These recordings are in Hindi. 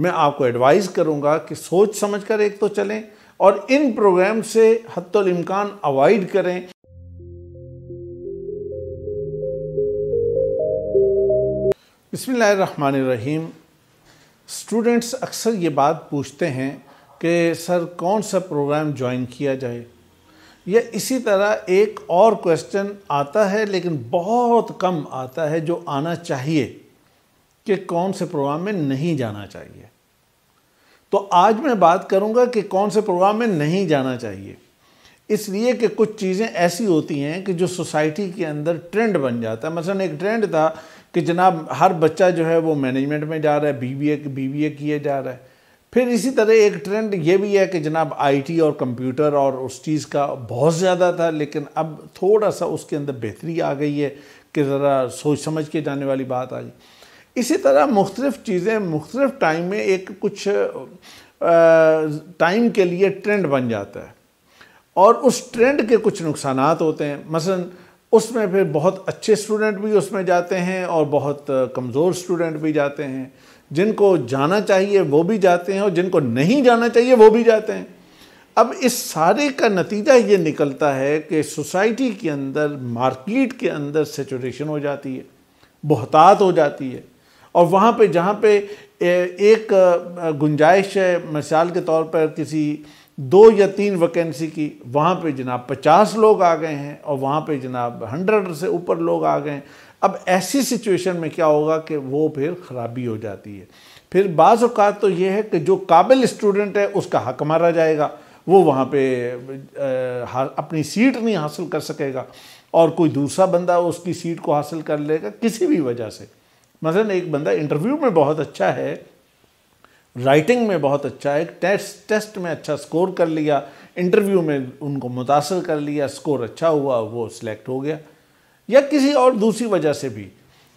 मैं आपको एडवाइस करूँगा कि सोच समझ कर एक तो चलें और इन प्रोग्राम से हतमकान अवॉइड करें रहीम स्टूडेंट्स अक्सर ये बात पूछते हैं कि सर कौन सा प्रोग्राम ज्वाइन किया जाए या इसी तरह एक और क्वेश्चन आता है लेकिन बहुत कम आता है जो आना चाहिए कि कौन से प्रोग्राम में नहीं जाना चाहिए तो आज मैं बात करूंगा कि कौन से प्रोग्राम में नहीं जाना चाहिए इसलिए कि कुछ चीज़ें ऐसी होती हैं कि जो सोसाइटी के अंदर ट्रेंड बन जाता है मसलन एक ट्रेंड था कि जनाब हर बच्चा जो है वो मैनेजमेंट में जा रहा है B B A B B A जा रहा है फिर इसी तरह एक ट्रेंड ये भी है कि जनाब आईटी और कंप्यूटर और उस चीज़ का बहुत ज़्यादा था लेकिन अब थोड़ा सा उसके अंदर बेहतरी आ गई है कि ज़रा सोच समझ के जाने वाली बात आ गई इसी तरह मुख्तलिफ़ चीज़ें मुख्तलिफ़ टाइम में एक कुछ टाइम के लिए ट्रेंड बन जाता है और उस ट्रेंड के कुछ नुकसान होते हैं मसलन उसमें फिर बहुत अच्छे स्टूडेंट भी उसमें जाते हैं और बहुत कमज़ोर स्टूडेंट भी जाते हैं जिनको जाना चाहिए वो भी जाते हैं और जिनको नहीं जाना चाहिए वो भी जाते हैं अब इस सारे का नतीजा ये निकलता है कि सोसाइटी के अंदर मार्केट के अंदर सेचुरेशन हो जाती है बहतात हो जाती है और वहाँ पे जहाँ पे एक गुंजाइश है मिसाल के तौर पर किसी दो या तीन वैकेंसी की वहाँ पे जनाब पचास लोग आ गए हैं और वहाँ पे जनाब हंड्रेड से ऊपर लोग आ गए हैं अब ऐसी सिचुएशन में क्या होगा कि वो फिर ख़राबी हो जाती है फिर बाज़ तो ये है कि जो काबिल स्टूडेंट है उसका हक मारा जाएगा वो वहाँ पे अपनी सीट नहीं हासिल कर सकेगा और कोई दूसरा बंदा उसकी सीट को हासिल कर लेगा किसी भी वजह से मसलन एक बंदा इंटरव्यू में बहुत अच्छा है राइटिंग में बहुत अच्छा है टेस्ट टेस्ट में अच्छा स्कोर कर लिया इंटरव्यू में उनको मुतासर कर लिया स्कोर अच्छा हुआ वो सिलेक्ट हो गया या किसी और दूसरी वजह से भी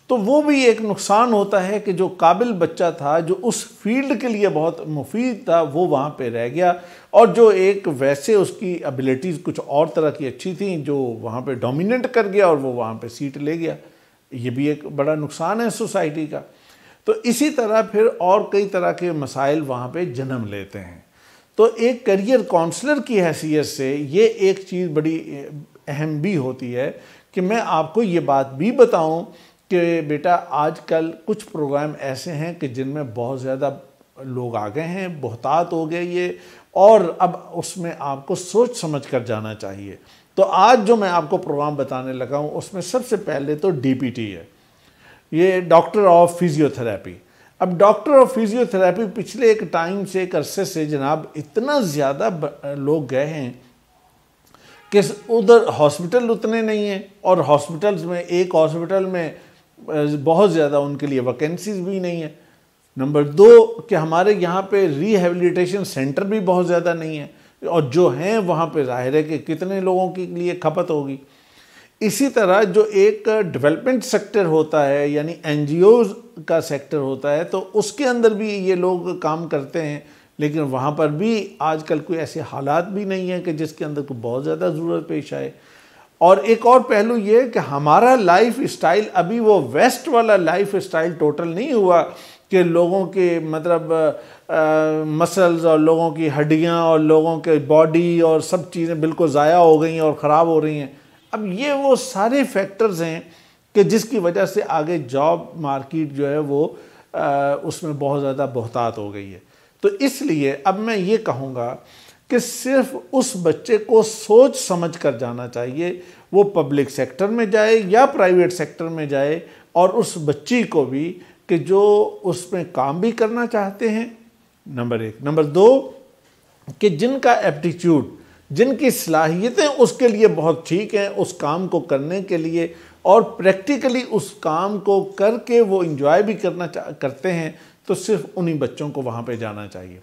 तो वो भी एक नुकसान होता है कि जो काबिल बच्चा था जो उस फील्ड के लिए बहुत मुफीद था वो वहाँ पे रह गया और जो एक वैसे उसकी एबिलिटीज़ कुछ और तरह की अच्छी थी जो वहाँ पे डोमिनेट कर गया और वो वहाँ पे सीट ले गया ये भी एक बड़ा नुकसान है सोसाइटी का तो इसी तरह फिर और कई तरह के मसाइल वहाँ पे जन्म लेते हैं तो एक करियर काउंसलर की हैसियत से ये एक चीज़ बड़ी अहम भी होती है कि मैं आपको ये बात भी बताऊं कि बेटा आजकल कुछ प्रोग्राम ऐसे हैं कि जिनमें बहुत ज़्यादा लोग आ गए हैं बहुतात हो गए ये और अब उसमें आपको सोच समझ कर जाना चाहिए तो आज जो मैं आपको प्रोग्राम बताने लगा हूँ उसमें सबसे पहले तो डी है ये डॉक्टर ऑफ फिजियोथेरेपी अब डॉक्टर ऑफ फिजियोथेरेपी पिछले एक टाइम से एक अरसे से जनाब इतना ज़्यादा लोग गए हैं कि उधर हॉस्पिटल उतने नहीं हैं और हॉस्पिटल्स में एक हॉस्पिटल में बहुत ज़्यादा उनके लिए वैकेंसीज भी नहीं है नंबर दो कि हमारे यहाँ पे रिहेबिलिटेशन सेंटर भी बहुत ज़्यादा नहीं है और जो हैं वहाँ पे जाहिर है कि कितने लोगों के लिए खपत होगी इसी तरह जो एक डेवलपमेंट सेक्टर होता है यानी एन का सेक्टर होता है तो उसके अंदर भी ये लोग काम करते हैं लेकिन वहाँ पर भी आजकल कोई ऐसे हालात भी नहीं है कि जिसके अंदर को बहुत ज़्यादा ज़रूरत पेश आए और एक और पहलू ये कि हमारा लाइफ स्टाइल अभी वो वेस्ट वाला लाइफ स्टाइल टोटल नहीं हुआ कि लोगों के मतलब मसल्स और लोगों की हड्डियाँ और लोगों के बॉडी और सब चीज़ें बिल्कुल ज़ाया हो गई हैं और ख़राब हो रही हैं अब ये वो सारे फैक्टर्स हैं कि जिसकी वजह से आगे जॉब मार्केट जो है वो आ, उसमें बहुत ज़्यादा बहतात हो गई है तो इसलिए अब मैं ये कहूँगा कि सिर्फ उस बच्चे को सोच समझ कर जाना चाहिए वो पब्लिक सेक्टर में जाए या प्राइवेट सेक्टर में जाए और उस बच्ची को भी कि जो उसमें काम भी करना चाहते हैं नंबर एक नंबर दो कि जिनका एप्टीट्यूड जिनकी सलाहियतें उसके लिए बहुत ठीक हैं उस काम को करने के लिए और प्रैक्टिकली उस काम को करके वो इंजॉय भी करना करते हैं तो सिर्फ उन्हीं बच्चों को वहाँ पे जाना चाहिए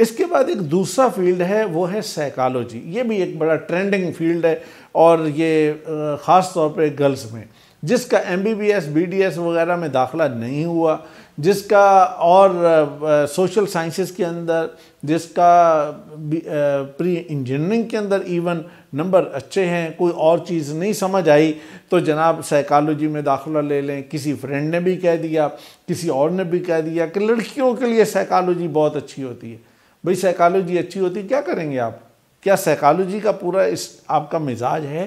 इसके बाद एक दूसरा फील्ड है वो है साइकालोजी ये भी एक बड़ा ट्रेंडिंग फील्ड है और ये ख़ास तौर पे गर्ल्स में जिसका M B B S B D S वगैरह में दाखला नहीं हुआ जिसका और सोशल साइंसेस के अंदर जिसका प्री इंजीनियरिंग के अंदर इवन नंबर अच्छे हैं कोई और चीज़ नहीं समझ आई तो जनाब साइकोलॉजी में दाखिला ले लें किसी फ्रेंड ने भी कह दिया किसी और ने भी कह दिया कि लड़कियों के लिए साइकोलॉजी बहुत अच्छी होती है भाई साइकोलॉजी अच्छी होती क्या करेंगे आप क्या साइकोलॉजी का पूरा इस आपका मिजाज है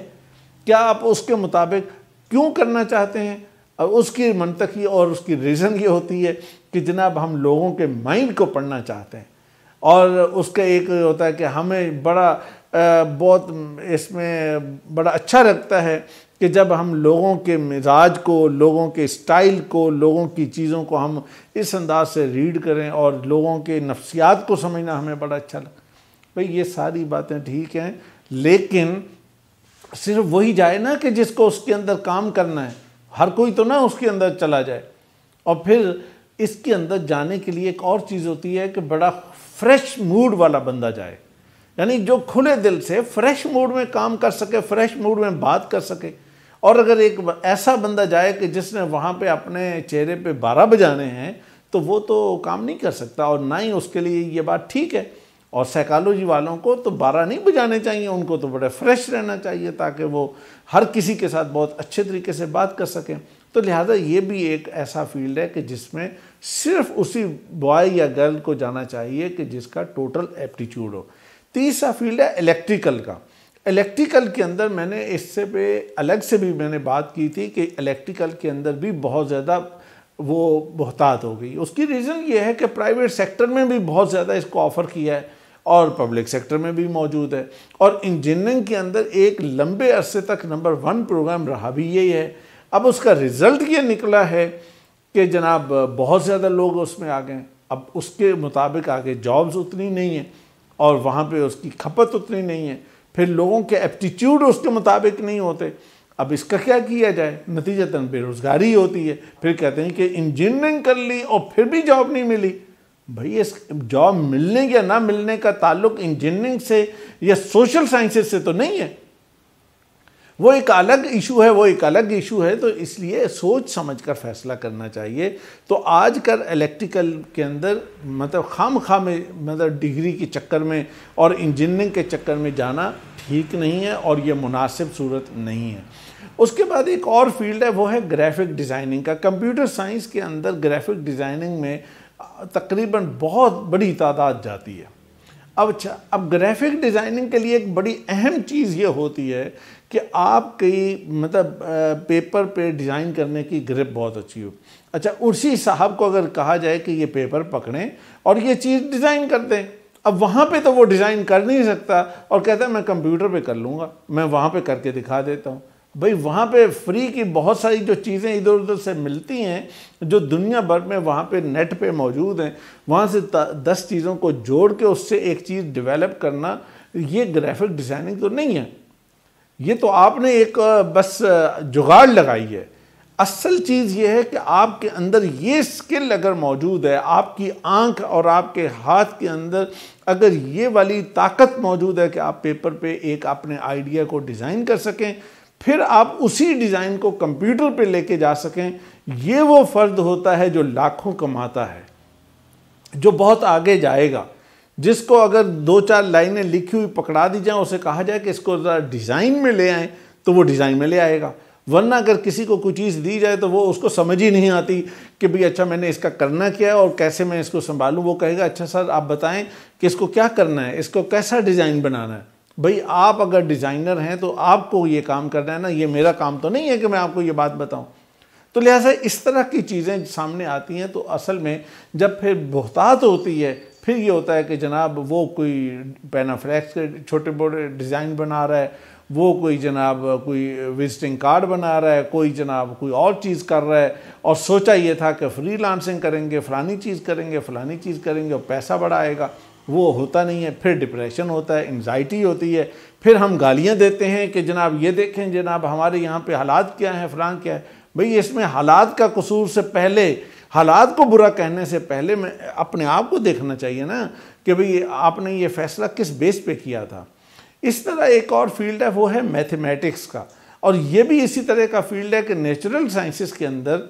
क्या आप उसके मुताबिक क्यों करना चाहते हैं और उसकी मनतकी और उसकी रीज़न ये होती है कि जनाब हम लोगों के माइंड को पढ़ना चाहते हैं और उसका एक होता है कि हमें बड़ा बहुत इसमें बड़ा अच्छा लगता है कि जब हम लोगों के मिजाज को लोगों के स्टाइल को लोगों की चीज़ों को हम इस अंदाज से रीड करें और लोगों के नफ्सियात को समझना हमें बड़ा अच्छा लगता है भाई ये सारी बातें ठीक हैं लेकिन सिर्फ वही जाए ना कि जिसको उसके अंदर काम करना है हर कोई तो ना उसके अंदर चला जाए और फिर इसके अंदर जाने के लिए एक और चीज़ होती है कि बड़ा फ्रेश मूड वाला बंदा जाए यानी जो खुले दिल से फ्रेश मूड में काम कर सके फ्रेश मूड में बात कर सके और अगर एक ऐसा बंदा जाए कि जिसने वहाँ पे अपने चेहरे पे बारह बजाने हैं तो वो तो काम नहीं कर सकता और ना ही उसके लिए ये बात ठीक है और साइकोलॉजी वालों को तो बारह नहीं बजाने चाहिए उनको तो बड़े फ्रेश रहना चाहिए ताकि वो हर किसी के साथ बहुत अच्छे तरीके से बात कर सकें तो लिहाजा ये भी एक ऐसा फील्ड है कि जिसमें सिर्फ उसी बॉय या गर्ल को जाना चाहिए कि जिसका टोटल एप्टीट्यूड हो तीसरा फील्ड है इलेक्ट्रिकल का इलेक्ट्रिकल के अंदर मैंने इससे पे अलग से भी मैंने बात की थी कि इलेक्ट्रिकल के अंदर भी बहुत ज़्यादा वो बहतात हो गई उसकी रीज़न ये है कि प्राइवेट सेक्टर में भी बहुत ज़्यादा इसको ऑफ़र किया है और पब्लिक सेक्टर में भी मौजूद है और इंजीनियरिंग के अंदर एक लंबे अरसे तक नंबर वन प्रोग्राम रहा भी यही है अब उसका रिज़ल्ट ये निकला है कि जनाब बहुत ज़्यादा लोग उसमें आ गए अब उसके मुताबिक आगे जॉब्स उतनी नहीं है और वहाँ पे उसकी खपत उतनी नहीं है फिर लोगों के एप्टीट्यूड उसके मुताबिक नहीं होते अब इसका क्या किया जाए नतीजतन बेरोज़गारी होती है फिर कहते हैं कि इंजीनियरिंग कर ली और फिर भी जॉब नहीं मिली भाई इस जॉब मिलने या ना मिलने का ताल्लुक इंजीनियरिंग से या सोशल साइंसेस से तो नहीं है वो एक अलग इशू है वो एक अलग इशू है तो इसलिए सोच समझ कर फैसला करना चाहिए तो आज कर इलेक्ट्रिकल के अंदर मतलब खाम खाम मतलब डिग्री के चक्कर में और इंजीनियरिंग के चक्कर में जाना ठीक नहीं है और ये मुनासिब सूरत नहीं है उसके बाद एक और फील्ड है वो है ग्राफिक डिज़ाइनिंग का कंप्यूटर साइंस के अंदर ग्राफिक डिज़ाइनिंग में तकरीबन बहुत बड़ी तादाद जाती है अब अच्छा अब ग्राफिक डिज़ाइनिंग के लिए एक बड़ी अहम चीज़ ये होती है कि आपकी मतलब पेपर पे डिज़ाइन करने की ग्रिप बहुत अच्छी हो अच्छा उसी साहब को अगर कहा जाए कि ये पेपर पकड़ें और ये चीज़ डिज़ाइन कर दें अब वहाँ पे तो वो डिज़ाइन कर नहीं सकता और कहता है मैं कंप्यूटर पे कर लूँगा मैं वहाँ पे करके दिखा देता हूँ भाई वहाँ पे फ्री की बहुत सारी जो चीज़ें इधर उधर से मिलती हैं जो दुनिया भर में वहाँ पे नेट पे मौजूद हैं वहाँ से दस चीज़ों को जोड़ के उससे एक चीज़ डेवलप करना ये ग्राफिक डिज़ाइनिंग तो नहीं है ये तो आपने एक बस जुगाड़ लगाई है असल चीज़ ये है कि आपके अंदर ये स्किल अगर मौजूद है आपकी आंख और आपके हाथ के अंदर अगर ये वाली ताकत मौजूद है कि आप पेपर पे एक अपने आइडिया को डिज़ाइन कर सकें फिर आप उसी डिज़ाइन को कंप्यूटर पे लेके जा सकें ये वो फ़र्द होता है जो लाखों कमाता है जो बहुत आगे जाएगा जिसको अगर दो चार लाइनें लिखी हुई पकड़ा दी जाएं उसे कहा जाए कि इसको डिज़ाइन में ले आएँ तो वो डिज़ाइन में ले आएगा वरना अगर किसी को कोई चीज़ दी जाए तो वो उसको समझ ही नहीं आती कि भाई अच्छा मैंने इसका करना क्या है और कैसे मैं इसको संभालूँ वो कहेगा अच्छा सर आप बताएं कि इसको क्या करना है इसको कैसा डिज़ाइन बनाना है भाई आप अगर डिज़ाइनर हैं तो आपको ये काम करना है ना ये मेरा काम तो नहीं है कि मैं आपको ये बात बताऊं तो लिहाजा इस तरह की चीज़ें सामने आती हैं तो असल में जब फिर बहतात होती है फिर ये होता है कि जनाब वो कोई पेनाफ्लैक्स के छोटे मोटे डिज़ाइन बना रहा है वो कोई जनाब कोई विजिटिंग कार्ड बना रहा है कोई जनाब कोई और चीज़ कर रहा है और सोचा ये था कि फ्री लांसिंग करेंगे फ़लानी चीज़ करेंगे फ़लानी चीज़ करेंगे और पैसा बढ़ाएगा वो होता नहीं है फिर डिप्रेशन होता है एनजाइटी होती है फिर हम गालियाँ देते हैं कि जनाब ये देखें जनाब हमारे यहाँ पे हालात क्या हैं फ़लाँ क्या है भाई इसमें हालात का कसूर से पहले हालात को बुरा कहने से पहले मैं अपने आप को देखना चाहिए ना कि भाई आपने ये फ़ैसला किस बेस पे किया था इस तरह एक और फील्ड है वो है मैथमेटिक्स का और ये भी इसी तरह का फील्ड है कि नेचुरल साइंसिस के अंदर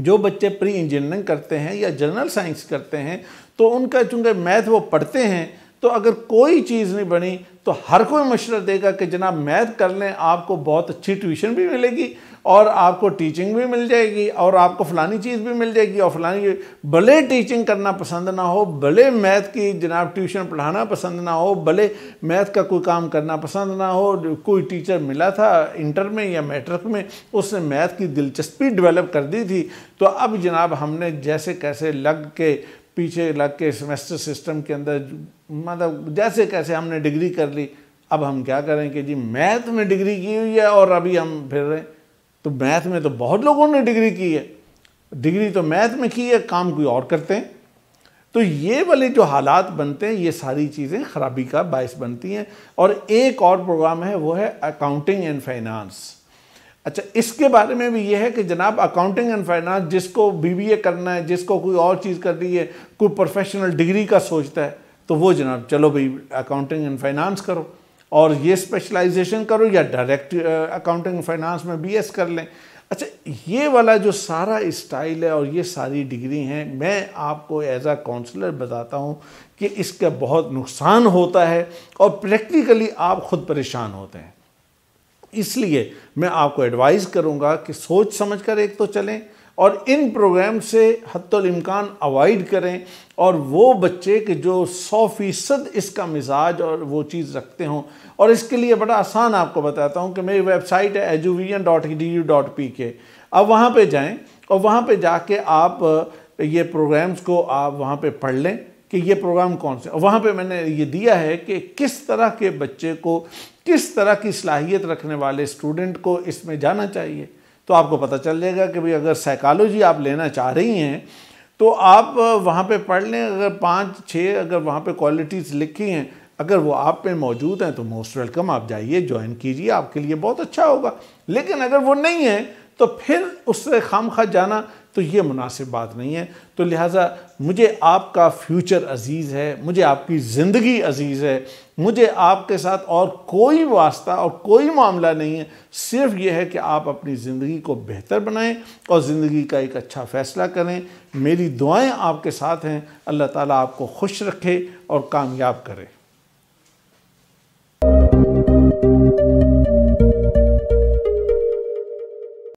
जो बच्चे प्री इंजीनियरिंग करते हैं या जनरल साइंस करते हैं तो उनका चूँकि मैथ वो पढ़ते हैं तो अगर कोई चीज़ नहीं बनी तो हर कोई मशवरा देगा कि जनाब मैथ कर लें आपको बहुत अच्छी ट्यूशन भी मिलेगी और आपको टीचिंग भी मिल जाएगी और आपको फ़लानी चीज़ भी मिल जाएगी और फलानी भले टीचिंग करना पसंद ना हो भले मैथ की जनाब ट्यूशन पढ़ाना पसंद ना हो भले मैथ का कोई काम करना पसंद ना हो कोई टीचर मिला था इंटर में या मैट्रिक में उसने मैथ की दिलचस्पी डेवलप कर दी थी तो अब जनाब हमने जैसे कैसे लग के पीछे लग के सेमेस्टर सिस्टम के अंदर मतलब जैसे कैसे हमने डिग्री कर ली अब हम क्या करें कि जी मैथ में डिग्री की हुई है और अभी हम फिर रहे तो मैथ में तो बहुत लोगों ने डिग्री की है डिग्री तो मैथ में की है काम कोई और करते हैं तो ये वाले जो हालात बनते हैं ये सारी चीज़ें खराबी का बायस बनती हैं और एक और प्रोग्राम है वो है अकाउंटिंग एंड फाइनेंस अच्छा इसके बारे में भी ये है कि जनाब अकाउंटिंग एंड फाइनेंस जिसको बीबीए करना है जिसको कोई और चीज़ करनी है कोई प्रोफेशनल डिग्री का सोचता है तो वो जनाब चलो भाई अकाउंटिंग एंड फाइनेंस करो और ये स्पेशलाइजेशन करो या डायरेक्ट अकाउंटिंग एंड फाइनेंस में बीएस कर लें अच्छा ये वाला जो सारा स्टाइल है और ये सारी डिग्री हैं मैं आपको एज आ काउंसलर बताता हूँ कि इसका बहुत नुकसान होता है और प्रैक्टिकली आप खुद परेशान होते हैं इसलिए मैं आपको एडवाइस करूँगा कि सोच समझ कर एक तो चलें और इन प्रोग्राम से हतमकान अवॉइड करें और वो बच्चे के जो सौ फीसद इसका मिजाज और वो चीज़ रखते हों और इसके लिए बड़ा आसान आपको बताता हूँ कि मेरी वेबसाइट है Eduvision dot D U dot P K अब वहाँ पर जाएँ और वहाँ पर जाके आप ये प्रोग्राम्स को आप वहाँ पर पढ़ लें कि ये प्रोग्राम कौन से वहाँ पे मैंने ये दिया है कि किस तरह के बच्चे को किस तरह की सलाहियत रखने वाले स्टूडेंट को इसमें जाना चाहिए तो आपको पता चल जाएगा कि भाई अगर साइकोलॉजी आप लेना चाह रही हैं तो आप वहाँ पे पढ़ लें अगर पाँच छः अगर वहाँ पे क्वालिटीज़ लिखी हैं अगर वो आप पे मौजूद हैं तो मोस्ट वेलकम आप जाइए ज्वाइन कीजिए आपके लिए बहुत अच्छा होगा लेकिन अगर वो नहीं है तो फिर उससे खाम जाना तो ये मुनासिब बात नहीं है तो लिहाजा मुझे आपका फ्यूचर अजीज़ है मुझे आपकी ज़िंदगी अजीज़ है मुझे आपके साथ और कोई वास्ता और कोई मामला नहीं है सिर्फ ये है कि आप अपनी ज़िंदगी को बेहतर बनाएं और ज़िंदगी का एक अच्छा फ़ैसला करें मेरी दुआएं आपके साथ हैं अल्लाह ताला आपको खुश रखे और कामयाब करें